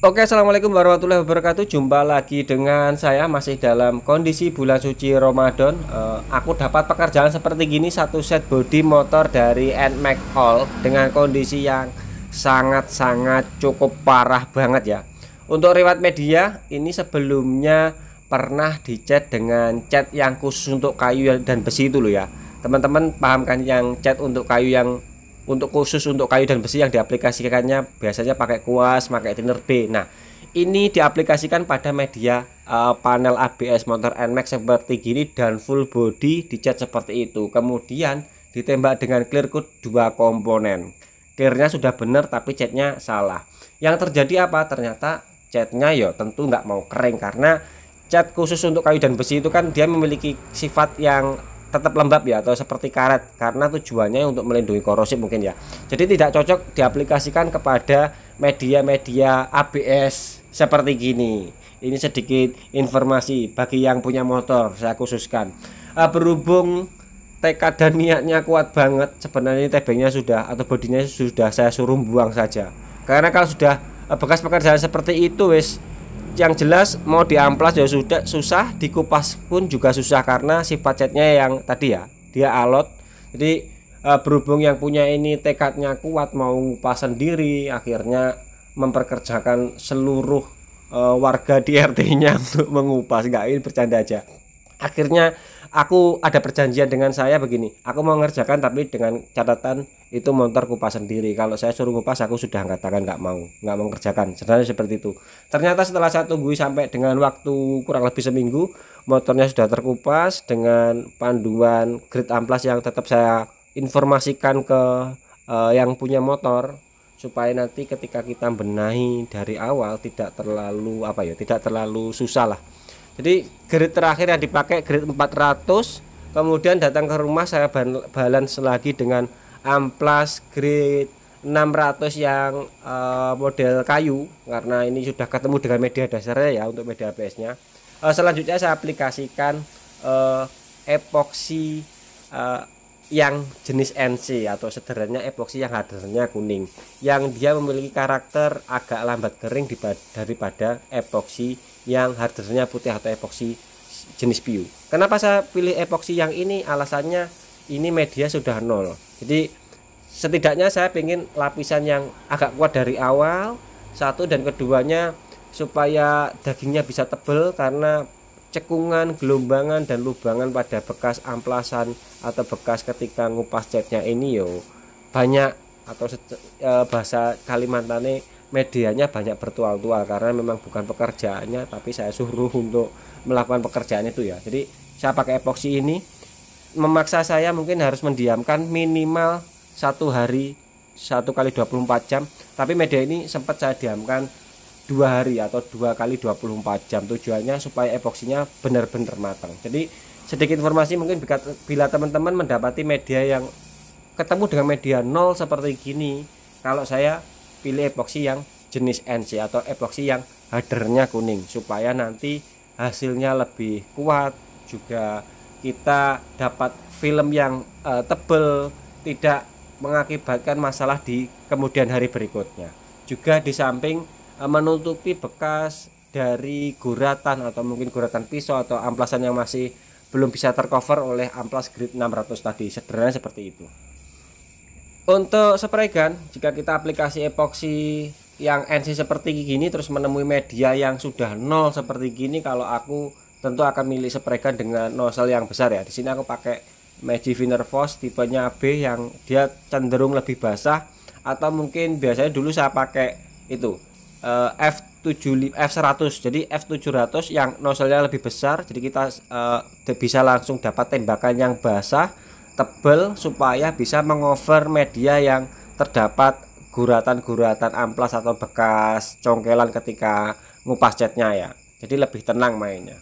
Oke, assalamualaikum warahmatullahi wabarakatuh. Jumpa lagi dengan saya masih dalam kondisi bulan suci Ramadan. Uh, aku dapat pekerjaan seperti gini satu set body motor dari Nmax All dengan kondisi yang sangat-sangat cukup parah banget ya. Untuk riwayat media ini sebelumnya pernah dicat dengan cat yang khusus untuk kayu dan besi itu loh ya. Teman-teman Pahamkan yang cat untuk kayu yang untuk khusus untuk kayu dan besi yang diaplikasikannya biasanya pakai kuas, pakai thinner B. Nah, ini diaplikasikan pada media uh, panel ABS motor NMAX seperti gini dan full body dicat seperti itu. Kemudian ditembak dengan clear coat dua komponen. Clearnya sudah benar tapi catnya salah. Yang terjadi apa? Ternyata catnya ya tentu nggak mau kering karena cat khusus untuk kayu dan besi itu kan dia memiliki sifat yang tetap lembab ya atau seperti karet karena tujuannya untuk melindungi korosi mungkin ya. Jadi tidak cocok diaplikasikan kepada media-media ABS seperti gini. Ini sedikit informasi bagi yang punya motor saya khususkan. Eh, berhubung tekad dan niatnya kuat banget sebenarnya tebengnya sudah atau bodinya sudah saya suruh buang saja karena kalau sudah eh, bekas pekerjaan seperti itu wis yang jelas mau diamplas ya sudah susah dikupas pun juga susah karena sifat catnya yang tadi ya dia alot jadi eh, berhubung yang punya ini tekadnya kuat mau ngupas sendiri akhirnya memperkerjakan seluruh e, warga di RT-nya untuk mengupas Gak ini bercanda aja akhirnya aku ada perjanjian dengan saya begini aku mau ngerjakan tapi dengan catatan itu motor kupas sendiri kalau saya suruh kupas aku sudah angkat tangan nggak mau nggak mau kerjakan sebenarnya seperti itu ternyata setelah saya tunggu sampai dengan waktu kurang lebih seminggu motornya sudah terkupas dengan panduan grid amplas yang tetap saya informasikan ke uh, yang punya motor supaya nanti ketika kita benahi dari awal tidak terlalu apa ya tidak terlalu susah lah jadi grid terakhir yang dipakai grid 400 kemudian datang ke rumah saya balance lagi dengan amplas grid 600 yang uh, model kayu karena ini sudah ketemu dengan media dasarnya ya untuk media ABS nya uh, eh, selanjutnya saya aplikasikan uh, epoxy uh, yang jenis NC atau sederhananya epoxy yang hadirnya kuning yang dia memiliki karakter agak lambat kering daripada epoxy yang hardernya putih atau epoksi jenis PU. Kenapa saya pilih epoksi yang ini? Alasannya ini media sudah nol. Jadi setidaknya saya ingin lapisan yang agak kuat dari awal satu dan keduanya supaya dagingnya bisa tebal karena cekungan, gelombangan dan lubangan pada bekas amplasan atau bekas ketika ngupas catnya ini yo banyak atau eh, bahasa Kalimantan medianya banyak bertual-tual karena memang bukan pekerjaannya tapi saya suruh untuk melakukan pekerjaan itu ya jadi saya pakai epoksi ini memaksa saya mungkin harus mendiamkan minimal satu hari satu kali 24 jam tapi media ini sempat saya diamkan dua hari atau dua kali 24 jam tujuannya supaya epoksinya benar-benar matang jadi sedikit informasi mungkin bila teman-teman mendapati media yang ketemu dengan media nol seperti gini kalau saya pilih epoksi yang jenis NC atau epoksi yang hadernya kuning supaya nanti hasilnya lebih kuat juga kita dapat film yang uh, tebel tidak mengakibatkan masalah di kemudian hari berikutnya juga di samping uh, menutupi bekas dari guratan atau mungkin guratan pisau atau amplasan yang masih belum bisa tercover oleh amplas grid 600 tadi sederhana seperti itu untuk spray gun jika kita aplikasi epoksi yang NC seperti gini terus menemui media yang sudah nol seperti gini kalau aku tentu akan milih spray gun dengan nozzle yang besar ya di sini aku pakai Magic Winner Force tipenya B yang dia cenderung lebih basah atau mungkin biasanya dulu saya pakai itu eh, f 700 F100 jadi F700 yang nozzle-nya lebih besar jadi kita eh, bisa langsung dapat tembakan yang basah tebal supaya bisa mengover media yang terdapat guratan-guratan amplas atau bekas congkelan ketika ngupas catnya ya jadi lebih tenang mainnya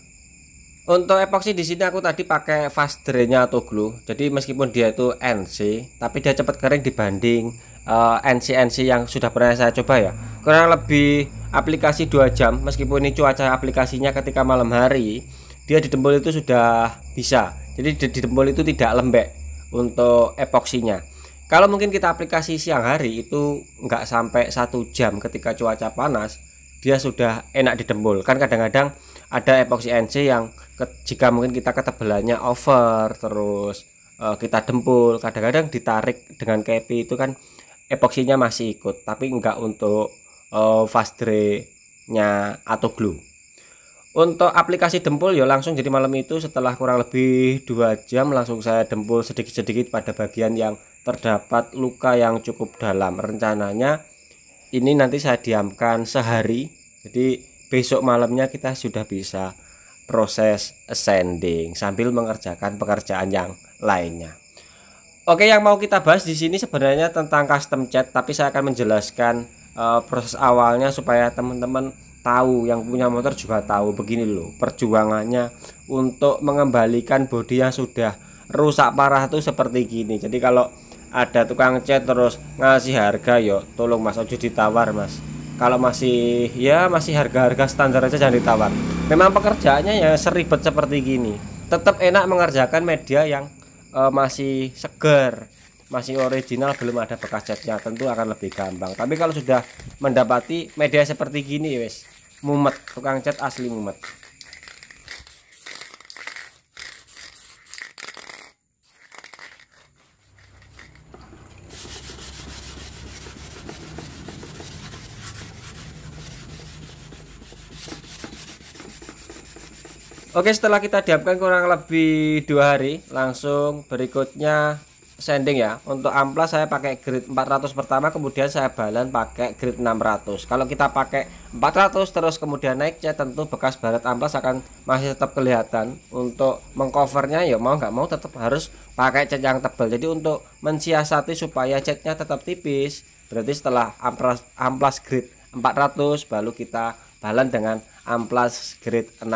untuk epoxy di sini aku tadi pakai fast drainnya atau glue jadi meskipun dia itu NC tapi dia cepat kering dibanding eh, nc NC NC yang sudah pernah saya coba ya kurang lebih aplikasi 2 jam meskipun ini cuaca aplikasinya ketika malam hari dia didempul itu sudah bisa jadi didempul itu tidak lembek untuk epoksinya kalau mungkin kita aplikasi siang hari itu nggak sampai satu jam ketika cuaca panas dia sudah enak didembul kan kadang-kadang ada epoksi NC yang ke, jika mungkin kita ketebelannya over terus e, kita dempul kadang-kadang ditarik dengan kepi itu kan epoksinya masih ikut tapi nggak untuk e, fast nya atau glue untuk aplikasi dempul ya langsung jadi malam itu setelah kurang lebih dua jam langsung saya dempul sedikit-sedikit pada bagian yang terdapat luka yang cukup dalam. Rencananya ini nanti saya diamkan sehari. Jadi besok malamnya kita sudah bisa proses sanding sambil mengerjakan pekerjaan yang lainnya. Oke, yang mau kita bahas di sini sebenarnya tentang custom chat, tapi saya akan menjelaskan uh, proses awalnya supaya teman-teman tahu yang punya motor juga tahu begini loh perjuangannya untuk mengembalikan bodi yang sudah rusak parah tuh seperti gini jadi kalau ada tukang cat terus ngasih harga yo tolong mas ojo ditawar mas kalau masih ya masih harga-harga standar aja jangan ditawar memang pekerjaannya ya seribet seperti gini tetap enak mengerjakan media yang uh, masih segar masih original belum ada bekas catnya tentu akan lebih gampang tapi kalau sudah mendapati media seperti gini wes mumet tukang cat asli mumet Oke setelah kita diamkan kurang lebih dua hari langsung berikutnya Sending ya untuk amplas saya pakai grid 400 pertama kemudian saya balan pakai grid 600 kalau kita pakai 400 terus kemudian naik cat ya tentu bekas barat amplas akan masih tetap kelihatan untuk mengcovernya ya mau nggak mau tetap harus pakai cat yang tebal jadi untuk mensiasati supaya catnya tetap tipis berarti setelah amplas, amplas grid 400 baru kita balan dengan amplas grid 600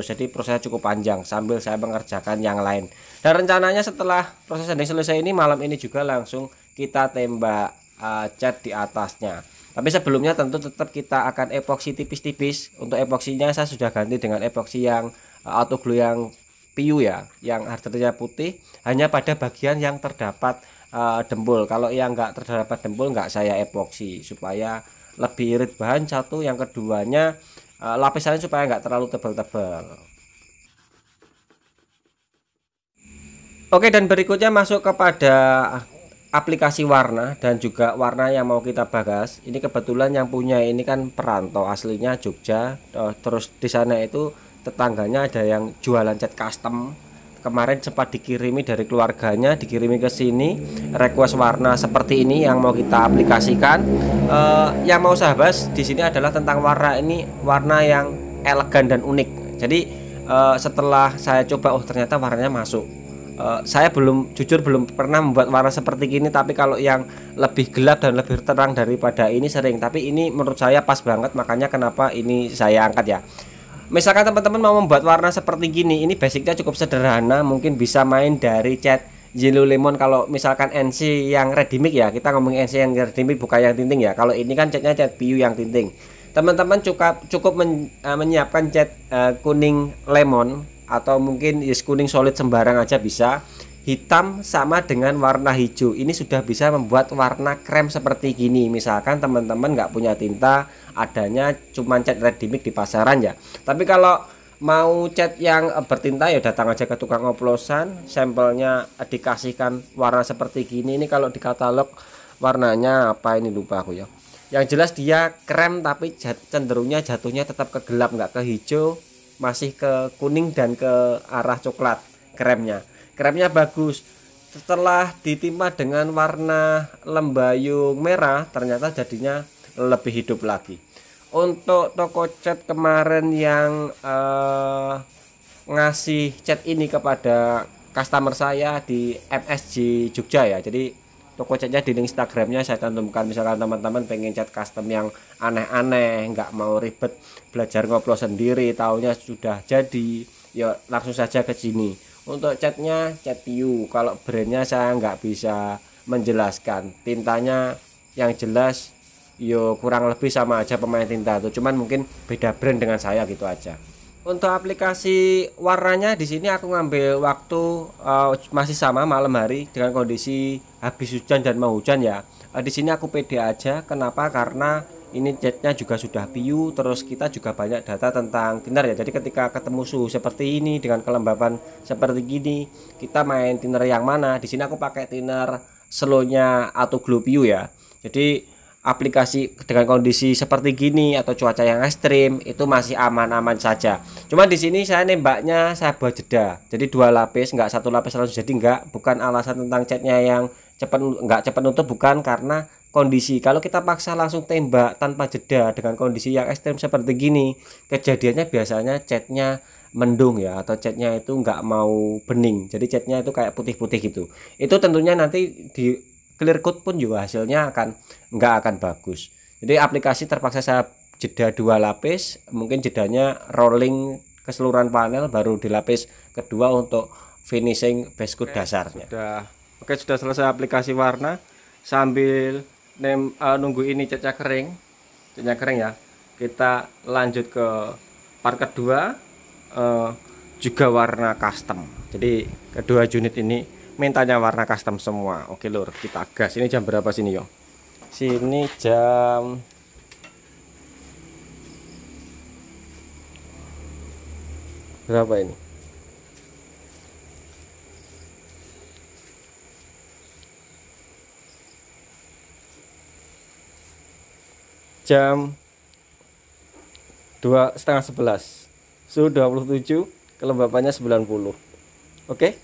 jadi prosesnya cukup panjang sambil saya mengerjakan yang lain dan rencananya setelah proses sanding selesai ini malam ini juga langsung kita tembak uh, cat di atasnya tapi sebelumnya tentu tetap kita akan epoksi tipis-tipis untuk epoksinya saya sudah ganti dengan epoksi yang uh, eh, glue yang PU ya yang hardernya putih hanya pada bagian yang terdapat uh, dembul kalau yang nggak terdapat dembul nggak saya epoksi supaya lebih irit bahan satu yang keduanya uh, lapisannya supaya nggak terlalu tebal-tebal Oke dan berikutnya masuk kepada aplikasi warna dan juga warna yang mau kita bahas. Ini kebetulan yang punya ini kan perantau aslinya Jogja. Eh, terus di sana itu tetangganya ada yang jualan cat custom. Kemarin sempat dikirimi dari keluarganya, dikirimi ke sini request warna seperti ini yang mau kita aplikasikan. Uh, yang mau saya bahas di sini adalah tentang warna ini warna yang elegan dan unik. Jadi uh, setelah saya coba oh ternyata warnanya masuk uh, saya belum jujur belum pernah membuat warna seperti ini tapi kalau yang lebih gelap dan lebih terang daripada ini sering tapi ini menurut saya pas banget makanya kenapa ini saya angkat ya misalkan teman-teman mau membuat warna seperti gini ini basicnya cukup sederhana mungkin bisa main dari cat Yellow Lemon kalau misalkan NC yang ready mix ya kita ngomong NC yang ready mix bukan yang tinting ya kalau ini kan catnya cat PU yang tinting teman-teman cukup cukup men, uh, menyiapkan cat uh, kuning lemon atau mungkin yes kuning solid sembarang aja bisa hitam sama dengan warna hijau ini sudah bisa membuat warna krem seperti gini misalkan teman-teman nggak punya tinta adanya cuman cat redimic di pasaran ya tapi kalau mau cat yang eh, bertinta ya datang aja ke tukang oplosan sampelnya eh, dikasihkan warna seperti gini ini kalau di katalog warnanya apa ini lupa aku ya yang jelas dia krem tapi cenderungnya jatuhnya tetap ke gelap nggak ke hijau masih ke kuning dan ke arah coklat kremnya kremnya bagus setelah ditimpa dengan warna lembayung merah ternyata jadinya lebih hidup lagi untuk toko cat kemarin yang eh, ngasih cat ini kepada customer saya di MSG Jogja ya jadi toko catnya di link Instagramnya saya cantumkan misalkan teman-teman pengen cat custom yang aneh-aneh nggak mau ribet belajar ngoplo sendiri tahunya sudah jadi ya langsung saja ke sini untuk catnya cat you kalau brandnya saya nggak bisa menjelaskan tintanya yang jelas yo ya kurang lebih sama aja pemain tinta tuh cuman mungkin beda brand dengan saya gitu aja untuk aplikasi warnanya di sini aku ngambil waktu uh, masih sama malam hari dengan kondisi habis hujan dan mau hujan ya uh, di sini aku pede aja kenapa karena ini catnya juga sudah piu terus kita juga banyak data tentang tiner ya jadi ketika ketemu suhu seperti ini dengan kelembaban seperti gini kita main tiner yang mana di sini aku pakai tiner slownya atau glow piu ya jadi aplikasi dengan kondisi seperti gini atau cuaca yang ekstrim itu masih aman-aman saja. Cuma di sini saya nembaknya saya buat jeda, jadi dua lapis, enggak satu lapis langsung jadi enggak. Bukan alasan tentang catnya yang cepat enggak cepat nutup bukan karena kondisi kalau kita paksa langsung tembak tanpa jeda dengan kondisi yang ekstrim seperti gini kejadiannya biasanya catnya mendung ya atau catnya itu enggak mau bening jadi catnya itu kayak putih-putih gitu itu tentunya nanti di clear coat pun juga hasilnya akan nggak akan bagus jadi aplikasi terpaksa saya jeda dua lapis mungkin jedanya rolling keseluruhan panel baru dilapis kedua untuk finishing base coat dasarnya sudah oke sudah selesai aplikasi warna sambil nem, uh, nunggu ini cecak kering cecak kering ya kita lanjut ke part kedua uh, juga warna custom jadi kedua unit ini mintanya warna custom semua oke lur kita gas ini jam berapa sini yo sini jam berapa ini jam dua setengah sebelas suhu 27 kelembapannya 90 oke okay?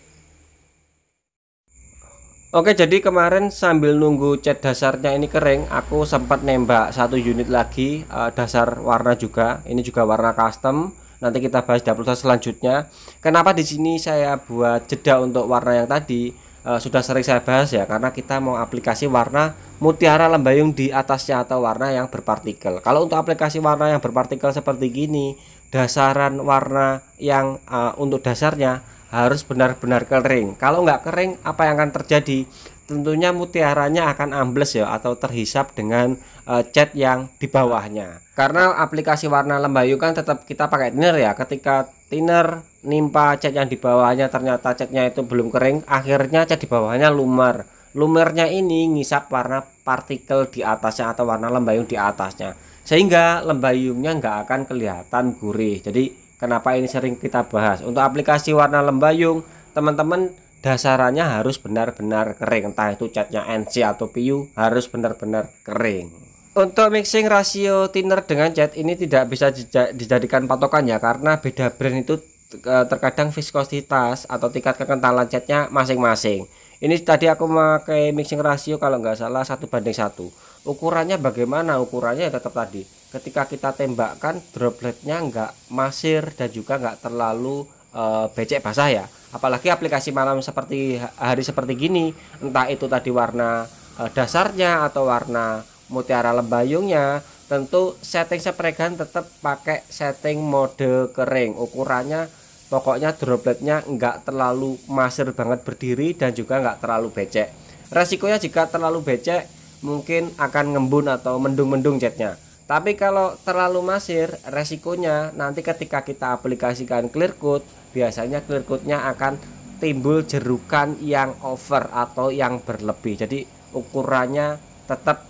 Oke jadi kemarin sambil nunggu cat dasarnya ini kering aku sempat nembak satu unit lagi uh, dasar warna juga ini juga warna custom nanti kita bahas dalam proses selanjutnya kenapa di sini saya buat jeda untuk warna yang tadi uh, sudah sering saya bahas ya karena kita mau aplikasi warna mutiara lembayung di atasnya atau warna yang berpartikel kalau untuk aplikasi warna yang berpartikel seperti gini dasaran warna yang uh, untuk dasarnya harus benar-benar kering. Kalau nggak kering, apa yang akan terjadi? Tentunya mutiaranya akan ambles ya atau terhisap dengan e, cat yang di bawahnya. Karena aplikasi warna lembayu kan tetap kita pakai thinner ya. Ketika thinner nimpa cat yang di bawahnya ternyata catnya itu belum kering, akhirnya cat di bawahnya lumer. Lumernya ini ngisap warna partikel di atasnya atau warna lembayung di atasnya. Sehingga lembayungnya nggak akan kelihatan gurih. Jadi Kenapa ini sering kita bahas? Untuk aplikasi warna lembayung, teman-teman dasarannya harus benar-benar kering. Entah itu catnya NC atau PU harus benar-benar kering. Untuk mixing rasio thinner dengan cat ini tidak bisa dijadikan patokan ya karena beda brand itu e, terkadang viskositas atau tingkat kekentalan catnya masing-masing. Ini tadi aku memakai mixing rasio kalau nggak salah satu banding satu ukurannya bagaimana ukurannya ya tetap tadi ketika kita tembakkan dropletnya nggak masir dan juga nggak terlalu uh, becek basah ya apalagi aplikasi malam seperti hari seperti gini entah itu tadi warna uh, dasarnya atau warna mutiara lembayungnya tentu setting gun tetap pakai setting mode kering ukurannya pokoknya dropletnya nggak terlalu masir banget berdiri dan juga nggak terlalu becek resikonya jika terlalu becek mungkin akan ngembun atau mendung-mendung catnya tapi kalau terlalu masir resikonya nanti ketika kita aplikasikan clear coat biasanya clear coatnya akan timbul jerukan yang over atau yang berlebih jadi ukurannya tetap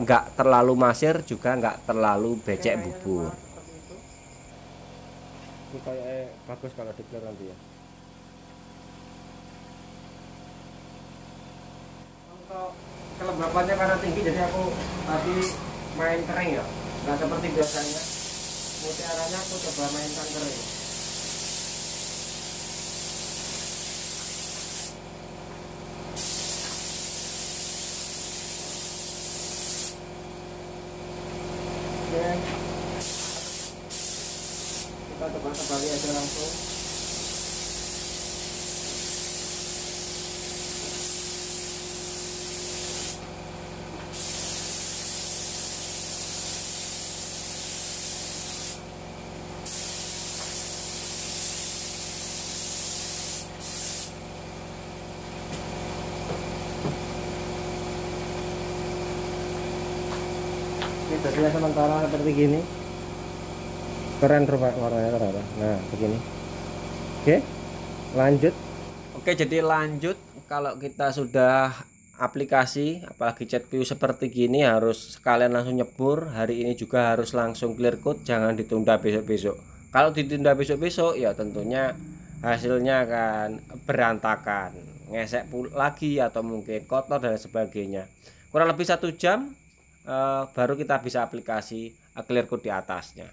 nggak terlalu masir juga nggak terlalu becek bubur itu eh, bagus kalau di clear nanti ya untuk kelembapannya karena tinggi jadi aku tadi main kering ya nggak seperti biasanya mutiaranya aku coba mainkan kering jadinya sementara seperti gini keren rupa warnanya ternyata nah begini oke lanjut oke jadi lanjut kalau kita sudah aplikasi apalagi chat view seperti gini harus sekalian langsung nyebur hari ini juga harus langsung clear code jangan ditunda besok-besok kalau ditunda besok-besok ya tentunya hasilnya akan berantakan ngesek lagi atau mungkin kotor dan sebagainya kurang lebih satu jam uh, baru kita bisa aplikasi uh, clear code di atasnya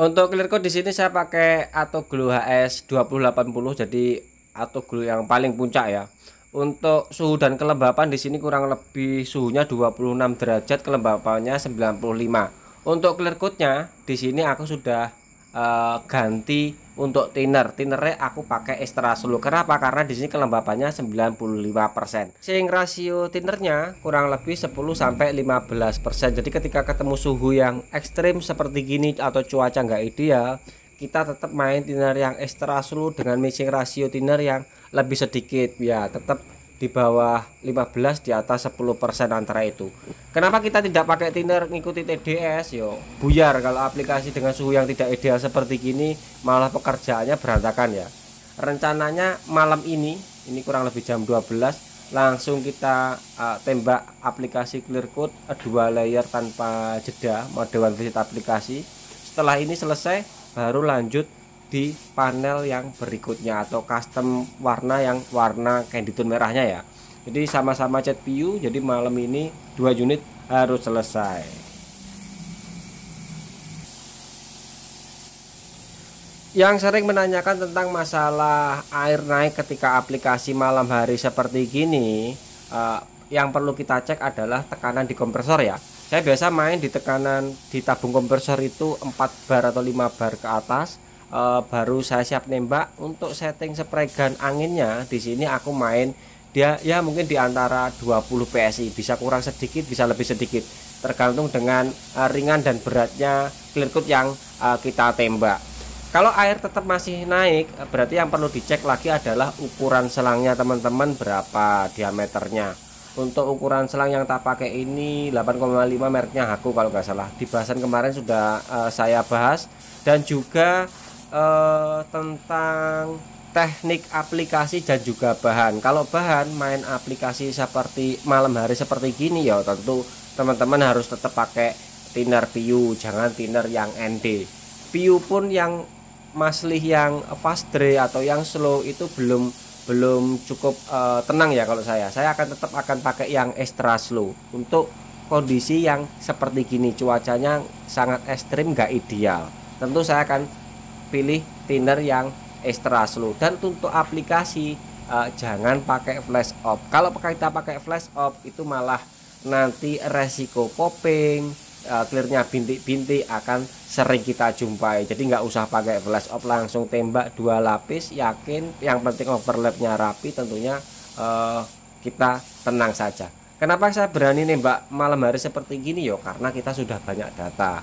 untuk clear code di sini saya pakai atau glue HS 2080 jadi atau glue yang paling puncak ya untuk suhu dan kelembapan di sini kurang lebih suhunya 26 derajat kelembapannya 95 untuk clear coatnya di sini aku sudah uh, ganti untuk thinner thinnernya aku pakai extra Slow. kenapa karena di sini kelembabannya 95% sing rasio thinnernya kurang lebih 10 sampai 15% jadi ketika ketemu suhu yang ekstrim seperti gini atau cuaca nggak ideal kita tetap main thinner yang extra Slow dengan mixing rasio thinner yang lebih sedikit ya tetap di bawah 15 di atas 10% persen antara itu. Kenapa kita tidak pakai thinner ngikuti TDS yo? Buyar kalau aplikasi dengan suhu yang tidak ideal seperti ini malah pekerjaannya berantakan ya. Rencananya malam ini, ini kurang lebih jam 12 langsung kita uh, tembak aplikasi clear Clearcoat eh, dua layer tanpa jeda mode one visit aplikasi. Setelah ini selesai baru lanjut di panel yang berikutnya atau custom warna yang warna candy tone merahnya ya jadi sama-sama cat PU jadi malam ini dua unit harus selesai yang sering menanyakan tentang masalah air naik ketika aplikasi malam hari seperti gini eh, yang perlu kita cek adalah tekanan di kompresor ya saya biasa main di tekanan di tabung kompresor itu 4 bar atau 5 bar ke atas e, baru saya siap nembak untuk setting spray gun anginnya di sini aku main dia ya mungkin di antara 20 PSI bisa kurang sedikit bisa lebih sedikit tergantung dengan e, ringan dan beratnya clear coat yang e, kita tembak kalau air tetap masih naik berarti yang perlu dicek lagi adalah ukuran selangnya teman-teman berapa diameternya untuk ukuran selang yang tak pakai ini 8,5 mereknya aku kalau nggak salah di bahasan kemarin sudah uh, saya bahas dan juga eh, tentang teknik aplikasi dan juga bahan. Kalau bahan main aplikasi seperti malam hari seperti gini ya tentu teman-teman harus tetap pakai thinner PU, jangan thinner yang ND. PU pun yang maslih yang fast dry atau yang slow itu belum belum cukup uh, tenang ya kalau saya. Saya akan tetap akan pakai yang extra slow untuk kondisi yang seperti gini cuacanya sangat ekstrim gak ideal. Tentu saya akan pilih thinner yang extra slow dan untuk aplikasi uh, jangan pakai flash off kalau kita pakai flash off itu malah nanti resiko popping uh, clearnya bintik-bintik akan sering kita jumpai jadi nggak usah pakai flash off langsung tembak dua lapis yakin yang penting overlapnya rapi tentunya uh, kita tenang saja Kenapa saya berani nembak malam hari seperti gini yo? Karena kita sudah banyak data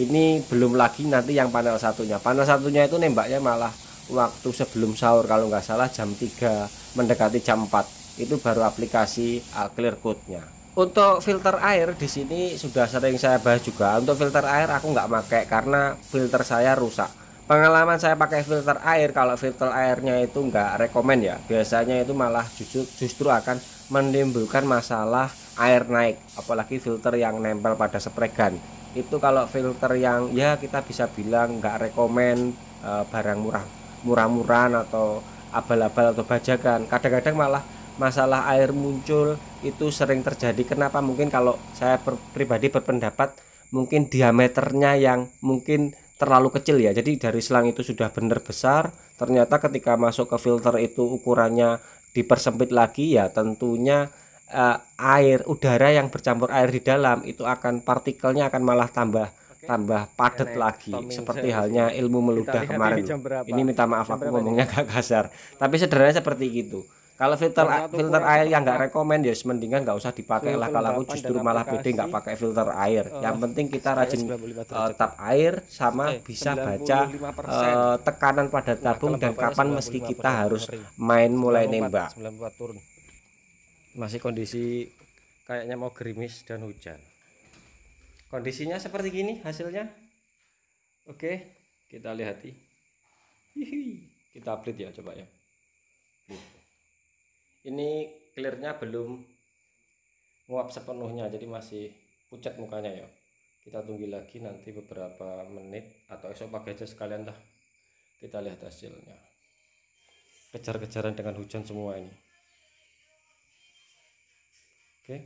ini belum lagi nanti yang panel satunya panel satunya itu nembaknya malah waktu sebelum sahur kalau nggak salah jam 3 mendekati jam 4 itu baru aplikasi clear code nya untuk filter air di sini sudah sering saya bahas juga untuk filter air aku nggak pakai karena filter saya rusak pengalaman saya pakai filter air kalau filter airnya itu nggak rekomen ya biasanya itu malah justru justru akan menimbulkan masalah air naik apalagi filter yang nempel pada spray gun itu kalau filter yang ya kita bisa bilang nggak rekomen e, barang murah murah-murahan atau abal-abal atau bajakan kadang-kadang malah masalah air muncul itu sering terjadi kenapa mungkin kalau saya per, pribadi berpendapat mungkin diameternya yang mungkin terlalu kecil ya jadi dari selang itu sudah benar besar ternyata ketika masuk ke filter itu ukurannya dipersempit lagi ya tentunya uh, air udara yang bercampur air di dalam itu akan partikelnya akan malah tambah Oke. tambah padat lagi seperti halnya ilmu meludah kemarin ini, minta maaf aku ngomongnya agak kasar tapi sederhana seperti itu. kalau filter filter air yang nggak rekomend ya mendingan nggak usah dipakai lah kalau aku justru malah pede nggak pakai filter air oh. yang penting kita rajin uh, tap air sama eh, bisa baca uh, tekanan pada nah, tabung dan kapan meski kita harus main mulai nembak masih kondisi kayaknya mau gerimis dan hujan kondisinya seperti gini hasilnya oke kita lihat Hihi. kita update ya coba ya ini clearnya belum nguap sepenuhnya jadi masih pucat mukanya ya kita tunggu lagi nanti beberapa menit atau esok pagi aja sekalian dah kita lihat hasilnya kejar-kejaran dengan hujan semua ini Oke. Okay.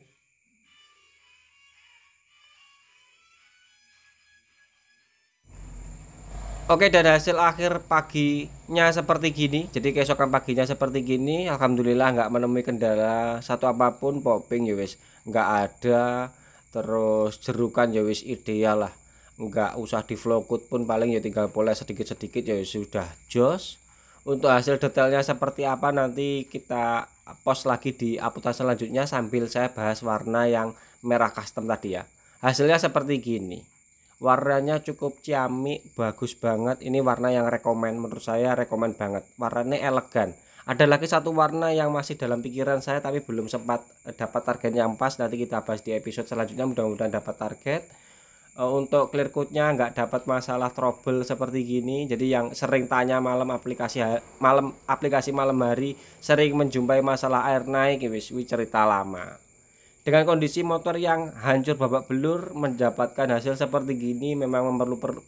Oke dan hasil akhir paginya seperti gini Jadi keesokan paginya seperti gini Alhamdulillah nggak menemui kendala satu apapun Popping ya wis nggak ada Terus jerukan ya wis ideal lah Nggak usah di flow pun paling ya tinggal poles sedikit-sedikit ya sudah jos untuk hasil detailnya seperti apa nanti kita post lagi di aputase selanjutnya sambil saya bahas warna yang merah custom tadi ya hasilnya seperti gini warnanya cukup ciamik bagus banget ini warna yang rekomen menurut saya rekomen banget warnanya elegan ada lagi satu warna yang masih dalam pikiran saya tapi belum sempat eh, dapat target yang pas nanti kita bahas di episode selanjutnya mudah-mudahan dapat target Eh, untuk clear code-nya nggak dapat masalah trouble seperti gini. Jadi yang sering tanya malam aplikasi malam aplikasi malam hari sering menjumpai masalah air naik ya wis wis cerita lama. Dengan kondisi motor yang hancur babak belur mendapatkan hasil seperti gini memang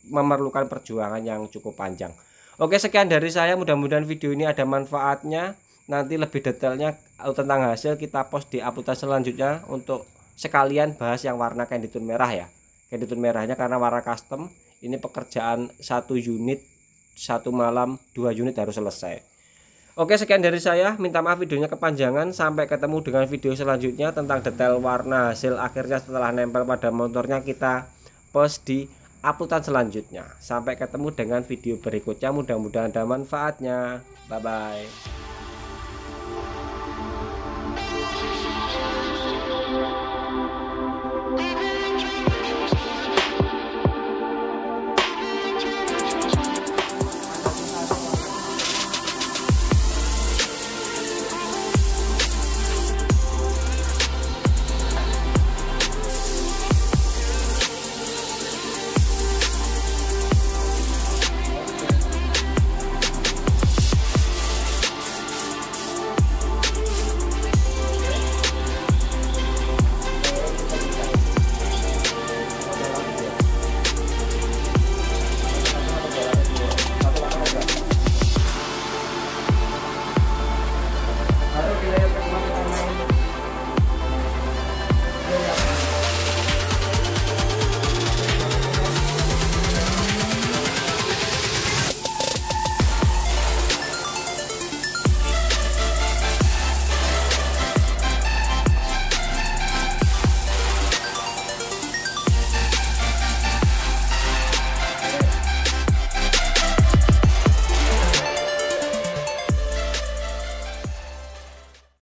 memerlukan, perjuangan yang cukup panjang. Oke, sekian dari saya. Mudah-mudahan video ini ada manfaatnya. Nanti lebih detailnya eh, tentang hasil kita post di aplikasi selanjutnya untuk sekalian bahas yang warna canditun merah ya kredit merahnya karena warna custom ini pekerjaan satu unit satu malam dua unit harus selesai Oke sekian dari saya minta maaf videonya kepanjangan sampai ketemu dengan video selanjutnya tentang detail warna hasil akhirnya setelah nempel pada motornya kita post di uploadan selanjutnya sampai ketemu dengan video berikutnya mudah-mudahan ada manfaatnya bye bye